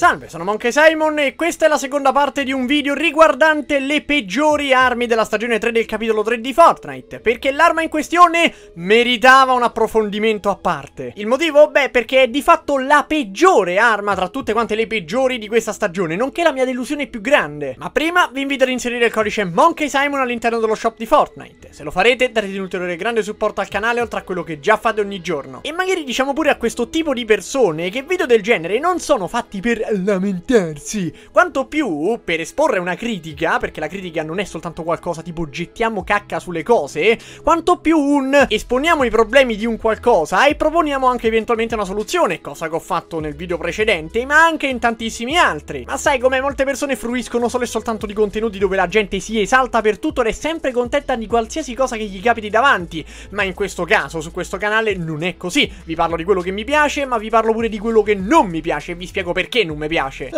Salve, sono Monkey Simon e questa è la seconda parte di un video riguardante le peggiori armi della stagione 3 del capitolo 3 di Fortnite, perché l'arma in questione meritava un approfondimento a parte. Il motivo? Beh, perché è di fatto la peggiore arma tra tutte quante le peggiori di questa stagione, nonché la mia delusione più grande. Ma prima vi invito ad inserire il codice Monkey Simon all'interno dello shop di Fortnite. Se lo farete darete un ulteriore grande supporto al canale oltre a quello che già fate ogni giorno. E magari diciamo pure a questo tipo di persone che video del genere non sono fatti per lamentarsi. Quanto più per esporre una critica, perché la critica non è soltanto qualcosa tipo gettiamo cacca sulle cose, quanto più un esponiamo i problemi di un qualcosa e proponiamo anche eventualmente una soluzione, cosa che ho fatto nel video precedente, ma anche in tantissimi altri. Ma sai come molte persone fruiscono solo e soltanto di contenuti dove la gente si esalta per tutto ed è sempre contenta di qualsiasi cosa che gli capiti davanti, ma in questo caso su questo canale non è così. Vi parlo di quello che mi piace, ma vi parlo pure di quello che non mi piace e vi spiego perché non mi piace.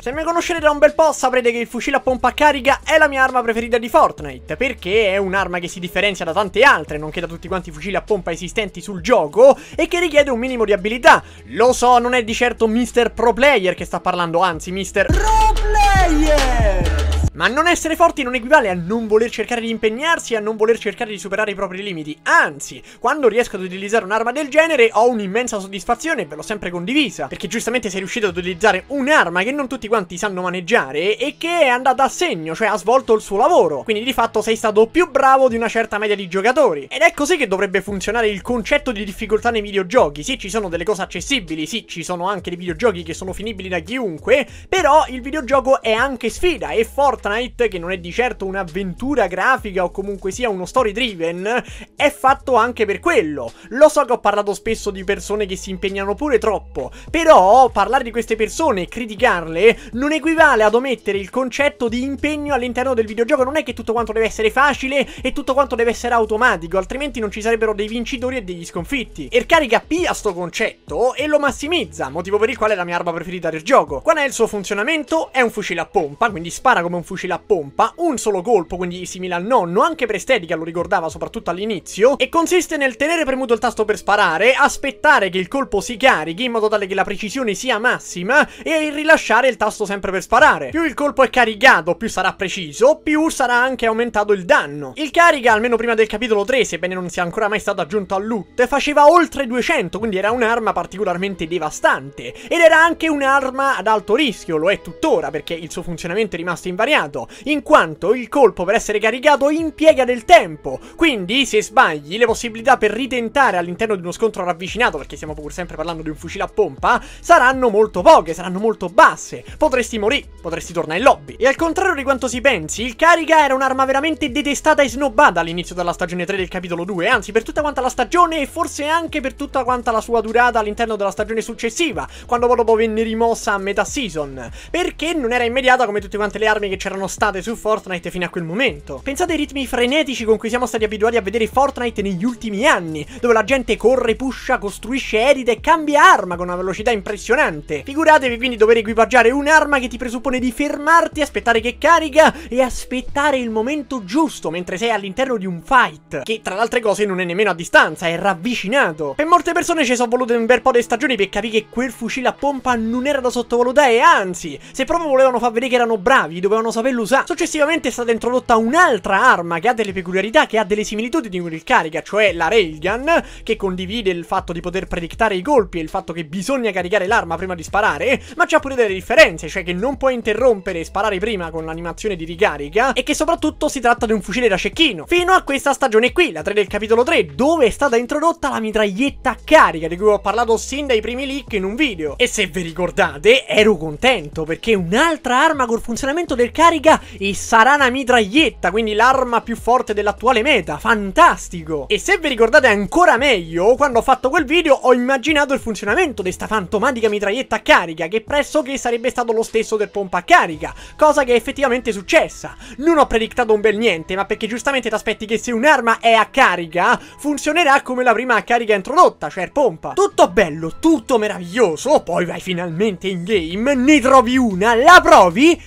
Se mi conoscete da un bel po' saprete che il fucile a pompa a carica è la mia arma preferita di Fortnite, perché è un'arma che si differenzia da tante altre, nonché da tutti quanti i fucili a pompa esistenti sul gioco, e che richiede un minimo di abilità. Lo so, non è di certo Mr. Pro Player che sta parlando, anzi Mr. Pro Player! Ma non essere forti non equivale a non voler cercare di impegnarsi, e a non voler cercare di superare i propri limiti. Anzi, quando riesco ad utilizzare un'arma del genere ho un'immensa soddisfazione, e ve l'ho sempre condivisa, perché giustamente sei riuscito ad utilizzare un'arma che non tutti quanti sanno maneggiare e che è andata a segno, cioè ha svolto il suo lavoro. Quindi di fatto sei stato più bravo di una certa media di giocatori. Ed è così che dovrebbe funzionare il concetto di difficoltà nei videogiochi. Sì, ci sono delle cose accessibili, sì, ci sono anche dei videogiochi che sono finibili da chiunque, però il videogioco è anche sfida, e forte Fortnite, che non è di certo un'avventura grafica o comunque sia uno story driven, è fatto anche per quello. Lo so che ho parlato spesso di persone che si impegnano pure troppo, però parlare di queste persone e criticarle non equivale ad omettere il concetto di impegno all'interno del videogioco. Non è che tutto quanto deve essere facile e tutto quanto deve essere automatico, altrimenti non ci sarebbero dei vincitori e degli sconfitti. E carica a sto concetto e lo massimizza, motivo per il quale è la mia arma preferita del gioco. Qual è il suo funzionamento? È un fucile a pompa, quindi spara come un fucile fucile a pompa, un solo colpo, quindi simile al nonno, anche per estetica lo ricordava soprattutto all'inizio, e consiste nel tenere premuto il tasto per sparare, aspettare che il colpo si carichi in modo tale che la precisione sia massima e rilasciare il tasto sempre per sparare. Più il colpo è caricato, più sarà preciso, più sarà anche aumentato il danno. Il carica, almeno prima del capitolo 3, sebbene non sia ancora mai stato aggiunto al loot, faceva oltre 200, quindi era un'arma particolarmente devastante. Ed era anche un'arma ad alto rischio, lo è tuttora, perché il suo funzionamento è rimasto invariato caricato, in quanto il colpo per essere caricato impiega del tempo, quindi se sbagli le possibilità per ritentare all'interno di uno scontro ravvicinato, perché stiamo pur sempre parlando di un fucile a pompa, saranno molto poche, saranno molto basse, potresti morire, potresti tornare in lobby. E al contrario di quanto si pensi, il carica era un'arma veramente detestata e snobbata all'inizio della stagione 3 del capitolo 2, anzi per tutta quanta la stagione e forse anche per tutta quanta la sua durata all'interno della stagione successiva, quando poi dopo venne rimossa a metà season, perché non era immediata come tutte quante le armi che c'erano erano state su Fortnite fino a quel momento. Pensate ai ritmi frenetici con cui siamo stati abituati a vedere Fortnite negli ultimi anni, dove la gente corre, pusha, costruisce edita e cambia arma con una velocità impressionante. Figuratevi quindi dover equipaggiare un'arma che ti presuppone di fermarti, aspettare che carica e aspettare il momento giusto mentre sei all'interno di un fight, che tra le altre cose non è nemmeno a distanza, è ravvicinato. Per molte persone ci sono volute un bel po' di stagioni per capire che quel fucile a pompa non era da sottovalutare, anzi, se proprio volevano far vedere che erano bravi, dovevano sapere saperlo usare. Successivamente è stata introdotta un'altra arma che ha delle peculiarità, che ha delle similitudini con il carica, cioè la railgun, che condivide il fatto di poter predictare i colpi e il fatto che bisogna caricare l'arma prima di sparare, ma c'ha pure delle differenze, cioè che non puoi interrompere e sparare prima con l'animazione di ricarica e che soprattutto si tratta di un fucile da cecchino. Fino a questa stagione qui, la 3 del capitolo 3, dove è stata introdotta la mitraglietta a carica, di cui ho parlato sin dai primi leak in un video. E se vi ricordate, ero contento perché un'altra arma col funzionamento del carica carica e Sarana mitraglietta, quindi l'arma più forte dell'attuale meta. Fantastico! E se vi ricordate ancora meglio, quando ho fatto quel video ho immaginato il funzionamento di sta fantomatica mitraglietta a carica, che pressoché sarebbe stato lo stesso del pompa a carica, cosa che è effettivamente successa. Non ho predictato un bel niente, ma perché giustamente ti aspetti che se un'arma è a carica, funzionerà come la prima a carica introdotta, cioè il pompa. Tutto bello, tutto meraviglioso, poi vai finalmente in game, ne trovi una, la provi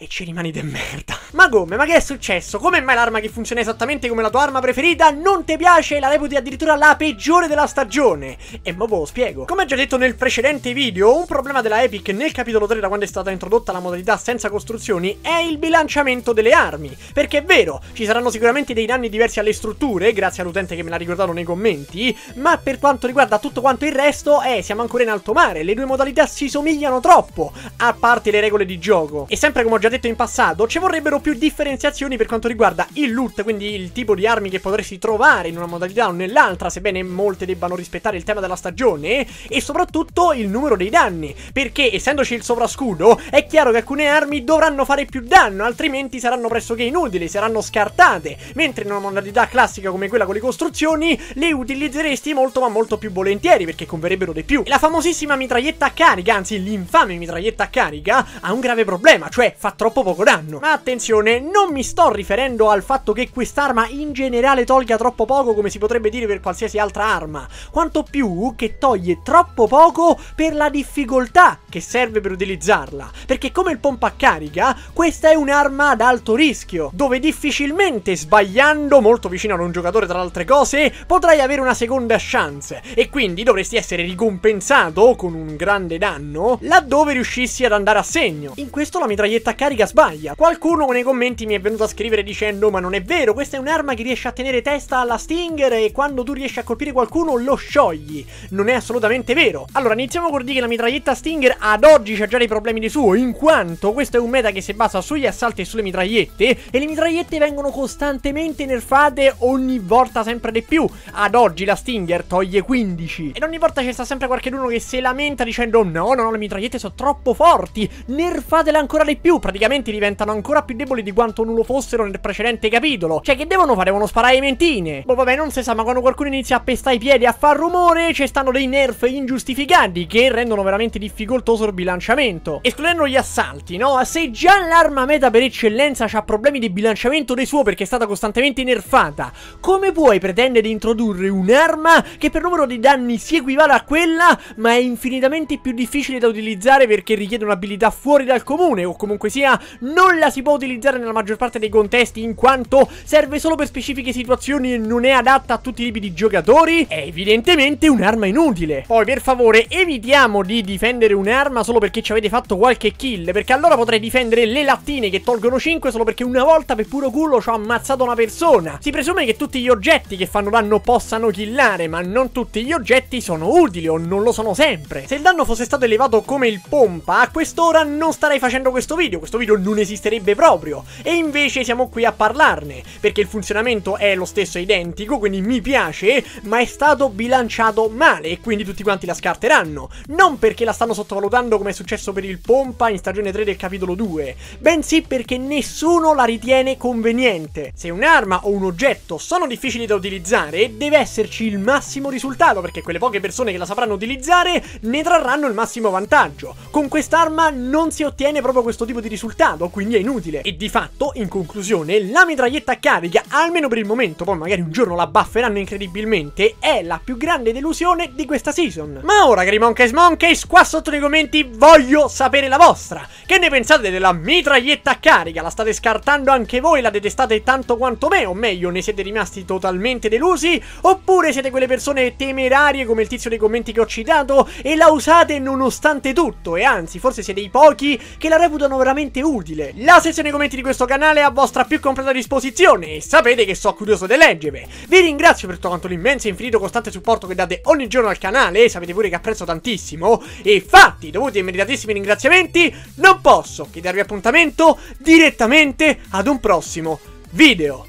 e ci rimani de merda. Ma come? Ma che è successo? Come mai l'arma che funziona esattamente come la tua arma preferita non ti piace e la reputi addirittura la peggiore della stagione? E mo ve boh, lo spiego. Come già detto nel precedente video, un problema della Epic nel capitolo 3 da quando è stata introdotta la modalità senza costruzioni è il bilanciamento delle armi. Perché è vero, ci saranno sicuramente dei danni diversi alle strutture, grazie all'utente che me l'ha ricordato nei commenti, ma per quanto riguarda tutto quanto il resto, eh, siamo ancora in alto mare, le due modalità si somigliano troppo, a parte le regole di gioco. E sempre come ho già già detto in passato, ci vorrebbero più differenziazioni per quanto riguarda il loot, quindi il tipo di armi che potresti trovare in una modalità o nell'altra, sebbene molte debbano rispettare il tema della stagione, e soprattutto il numero dei danni, perché essendoci il sovrascudo, è chiaro che alcune armi dovranno fare più danno, altrimenti saranno pressoché inutili, saranno scartate, mentre in una modalità classica come quella con le costruzioni, le utilizzeresti molto ma molto più volentieri, perché converrebbero di più. la famosissima mitraglietta a carica, anzi l'infame mitraglietta a carica, ha un grave problema, cioè fa troppo poco danno. Ma attenzione, non mi sto riferendo al fatto che quest'arma in generale tolga troppo poco come si potrebbe dire per qualsiasi altra arma, quanto più che toglie troppo poco per la difficoltà che serve per utilizzarla, perché come il pompa a carica, questa è un'arma ad alto rischio, dove difficilmente sbagliando, molto vicino ad un giocatore tra le altre cose, potrai avere una seconda chance e quindi dovresti essere ricompensato con un grande danno laddove riuscissi ad andare a segno. In questo la mitraglietta carica carica sbaglia. Qualcuno nei commenti mi è venuto a scrivere dicendo ma non è vero, questa è un'arma che riesce a tenere testa alla Stinger e quando tu riesci a colpire qualcuno lo sciogli. Non è assolutamente vero. Allora iniziamo col dire che la mitraglietta Stinger ad oggi ha già dei problemi di suo, in quanto questo è un meta che si basa sugli assalti e sulle mitragliette e le mitragliette vengono costantemente nerfate ogni volta sempre di più. Ad oggi la Stinger toglie 15 E ogni volta c'è sta sempre qualcuno che si lamenta dicendo no, no, no, le mitragliette sono troppo forti, nerfatele ancora di più, praticamente praticamente diventano ancora più deboli di quanto non lo fossero nel precedente capitolo. Cioè, che devono fare? Devono sparare le mentine. Boh, vabbè, non si sa, ma quando qualcuno inizia a pestare i piedi e a far rumore, ci stanno dei nerf ingiustificati che rendono veramente difficoltoso il bilanciamento. Escludendo gli assalti, no? Se già l'arma meta per eccellenza ha problemi di bilanciamento dei suo perché è stata costantemente nerfata, come puoi pretendere di introdurre un'arma che per numero di danni si equivale a quella, ma è infinitamente più difficile da utilizzare perché richiede un'abilità fuori dal comune o comunque sia linea non la si può utilizzare nella maggior parte dei contesti in quanto serve solo per specifiche situazioni e non è adatta a tutti i tipi di giocatori, è evidentemente un'arma inutile. Poi per favore evitiamo di difendere un'arma solo perché ci avete fatto qualche kill, perché allora potrei difendere le lattine che tolgono 5 solo perché una volta per puro culo ci ho ammazzato una persona. Si presume che tutti gli oggetti che fanno danno possano killare, ma non tutti gli oggetti sono utili o non lo sono sempre. Se il danno fosse stato elevato come il pompa, a quest'ora non starei facendo questo video, questo questo video non esisterebbe proprio. E invece siamo qui a parlarne, perché il funzionamento è lo stesso, identico, quindi mi piace, ma è stato bilanciato male e quindi tutti quanti la scarteranno. Non perché la stanno sottovalutando come è successo per il Pompa in stagione 3 del capitolo 2, bensì perché nessuno la ritiene conveniente. Se un'arma o un oggetto sono difficili da utilizzare, deve esserci il massimo risultato, perché quelle poche persone che la sapranno utilizzare ne trarranno il massimo vantaggio. Con quest'arma non si ottiene proprio questo tipo di risultato risultato, quindi è inutile. E di fatto, in conclusione, la mitraglietta carica, almeno per il momento, poi magari un giorno la bafferanno incredibilmente, è la più grande delusione di questa season. Ma ora, cari Monkeys Monkeys, qua sotto nei commenti voglio sapere la vostra. Che ne pensate della mitraglietta carica? La state scartando anche voi? La detestate tanto quanto me? O meglio, ne siete rimasti totalmente delusi? Oppure siete quelle persone temerarie come il tizio dei commenti che ho citato e la usate nonostante tutto? E anzi, forse siete i pochi che la reputano veramente veramente utile. La sezione commenti di questo canale è a vostra più completa disposizione e sapete che sono curioso di leggervi. Vi ringrazio per tutto quanto l'immenso e infinito costante supporto che date ogni giorno al canale, e sapete pure che apprezzo tantissimo, e fatti dovuti ai meritatissimi ringraziamenti, non posso che darvi appuntamento direttamente ad un prossimo video.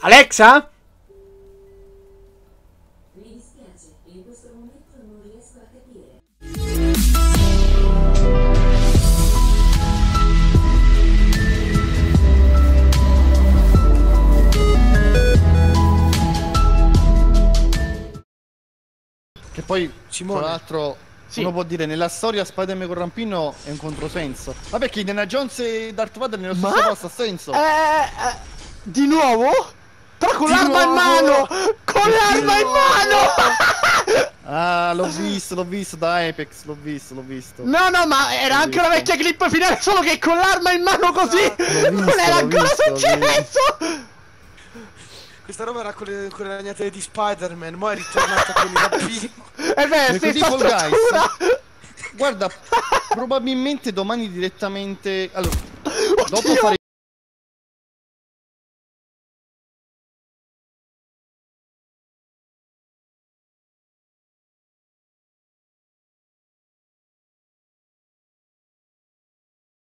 Alexa? Poi, Simone. tra l'altro, sì. uno può dire nella storia Spider-Man con Rampino è un controsenso. Vabbè, che Indiana Jones e Darth Vader nello stesso posto ha senso. Eh, eh, di nuovo? Però con l'arma in mano! Con l'arma in mano! Ah, l'ho visto, l'ho visto da Apex, l'ho visto, l'ho visto. No, no, ma era l'ho anche visto. una vecchia clip finale, solo che con l'arma in mano così ah, visto, non era ancora visto, successo! Questa roba era con le, ragnatele di Spider-Man, mo è ritornata con i rabbini. Eh beh, sei Fall Guys. Guarda, probabilmente domani direttamente... Allora, Oddio. dopo fare